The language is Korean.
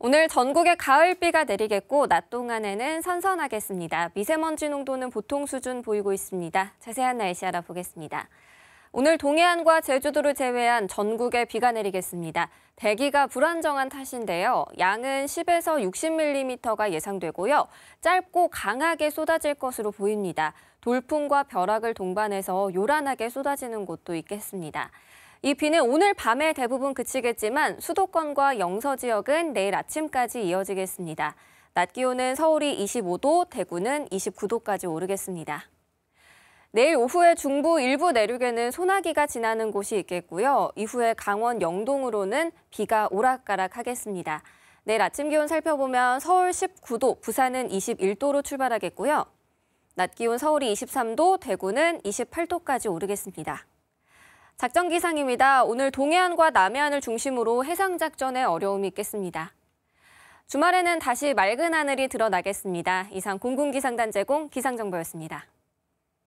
오늘 전국에 가을비가 내리겠고 낮 동안에는 선선하겠습니다. 미세먼지 농도는 보통 수준 보이고 있습니다. 자세한 날씨 알아보겠습니다. 오늘 동해안과 제주도를 제외한 전국에 비가 내리겠습니다. 대기가 불안정한 탓인데요. 양은 10에서 60mm가 예상되고요. 짧고 강하게 쏟아질 것으로 보입니다. 돌풍과 벼락을 동반해서 요란하게 쏟아지는 곳도 있겠습니다. 이 비는 오늘 밤에 대부분 그치겠지만 수도권과 영서 지역은 내일 아침까지 이어지겠습니다. 낮 기온은 서울이 25도, 대구는 29도까지 오르겠습니다. 내일 오후에 중부 일부 내륙에는 소나기가 지나는 곳이 있겠고요. 이후에 강원 영동으로는 비가 오락가락하겠습니다. 내일 아침 기온 살펴보면 서울 19도, 부산은 21도로 출발하겠고요. 낮 기온 서울이 23도, 대구는 28도까지 오르겠습니다. 작전 기상입니다. 오늘 동해안과 남해안을 중심으로 해상 작전에 어려움이 있겠습니다. 주말에는 다시 맑은 하늘이 드러나겠습니다. 이상 공군기상단 제공 기상정보였습니다.